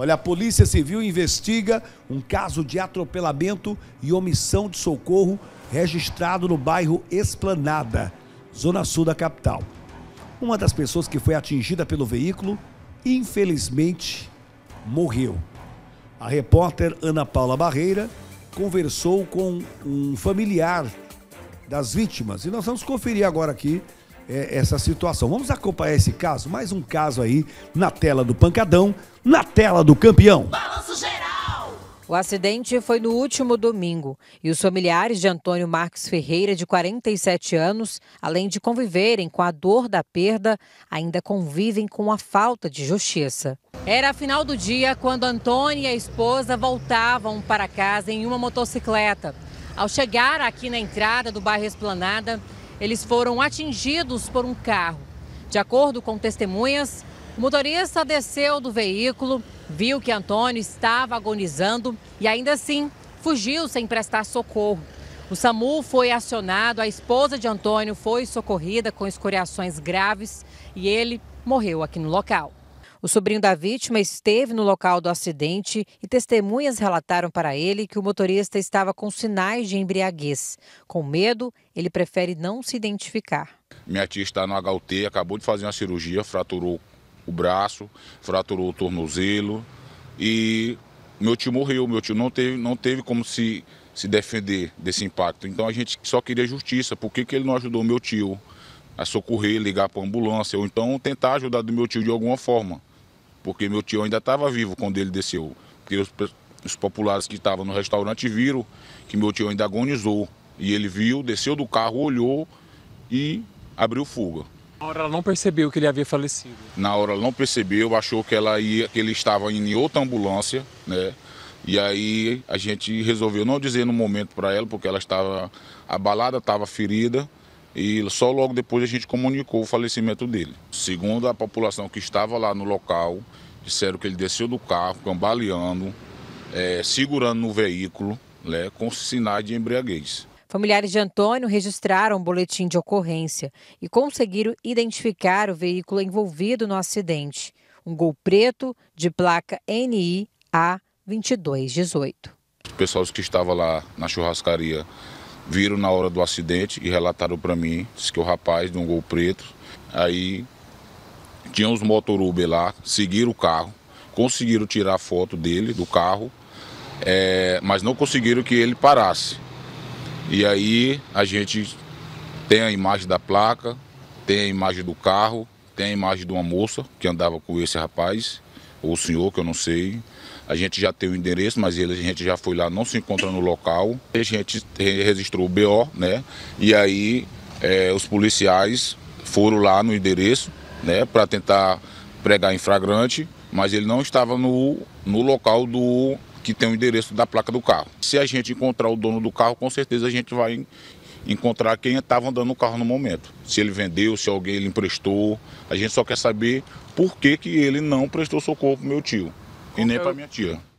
Olha, a Polícia Civil investiga um caso de atropelamento e omissão de socorro registrado no bairro Esplanada, zona sul da capital. Uma das pessoas que foi atingida pelo veículo, infelizmente, morreu. A repórter Ana Paula Barreira conversou com um familiar das vítimas e nós vamos conferir agora aqui é, essa situação. Vamos acompanhar esse caso, mais um caso aí, na tela do pancadão, na tela do campeão. Balanço geral! O acidente foi no último domingo e os familiares de Antônio Marques Ferreira, de 47 anos, além de conviverem com a dor da perda, ainda convivem com a falta de justiça. Era final do dia quando Antônio e a esposa voltavam para casa em uma motocicleta. Ao chegar aqui na entrada do bairro Esplanada, eles foram atingidos por um carro. De acordo com testemunhas, o motorista desceu do veículo, viu que Antônio estava agonizando e ainda assim fugiu sem prestar socorro. O SAMU foi acionado, a esposa de Antônio foi socorrida com escoriações graves e ele morreu aqui no local. O sobrinho da vítima esteve no local do acidente e testemunhas relataram para ele que o motorista estava com sinais de embriaguez. Com medo, ele prefere não se identificar. Minha tia está no HUT, acabou de fazer uma cirurgia, fraturou o braço, fraturou o tornozelo e meu tio morreu. Meu tio não teve, não teve como se, se defender desse impacto. Então a gente só queria justiça. Por que, que ele não ajudou meu tio? a socorrer, ligar para a ambulância, ou então tentar ajudar do meu tio de alguma forma porque meu tio ainda estava vivo quando ele desceu. Porque os, os populares que estavam no restaurante viram que meu tio ainda agonizou. E ele viu, desceu do carro, olhou e abriu fuga. Na hora ela não percebeu que ele havia falecido. Na hora ela não percebeu, achou que ela ia, que ele estava em outra ambulância, né? E aí a gente resolveu não dizer no momento para ela, porque ela estava abalada, estava ferida e só logo depois a gente comunicou o falecimento dele. Segundo a população que estava lá no local, disseram que ele desceu do carro, cambaleando, é, segurando no veículo, né, com sinais de embriaguez. Familiares de Antônio registraram um boletim de ocorrência e conseguiram identificar o veículo envolvido no acidente. Um gol preto de placa NI A2218. Os pessoal que estava lá na churrascaria viram na hora do acidente e relataram para mim, disse que o rapaz de um gol preto, aí tinha motor Uber lá, seguiram o carro, conseguiram tirar a foto dele, do carro, é, mas não conseguiram que ele parasse. E aí a gente tem a imagem da placa, tem a imagem do carro, tem a imagem de uma moça que andava com esse rapaz, ou o senhor, que eu não sei. A gente já tem o endereço, mas ele, a gente já foi lá, não se encontra no local. A gente registrou o BO, né? E aí é, os policiais foram lá no endereço, né, para tentar pregar em flagrante, mas ele não estava no, no local do que tem o endereço da placa do carro. Se a gente encontrar o dono do carro, com certeza a gente vai encontrar quem estava andando no carro no momento. Se ele vendeu, se alguém lhe emprestou. A gente só quer saber por que, que ele não prestou socorro para meu tio. E nem para minha tia.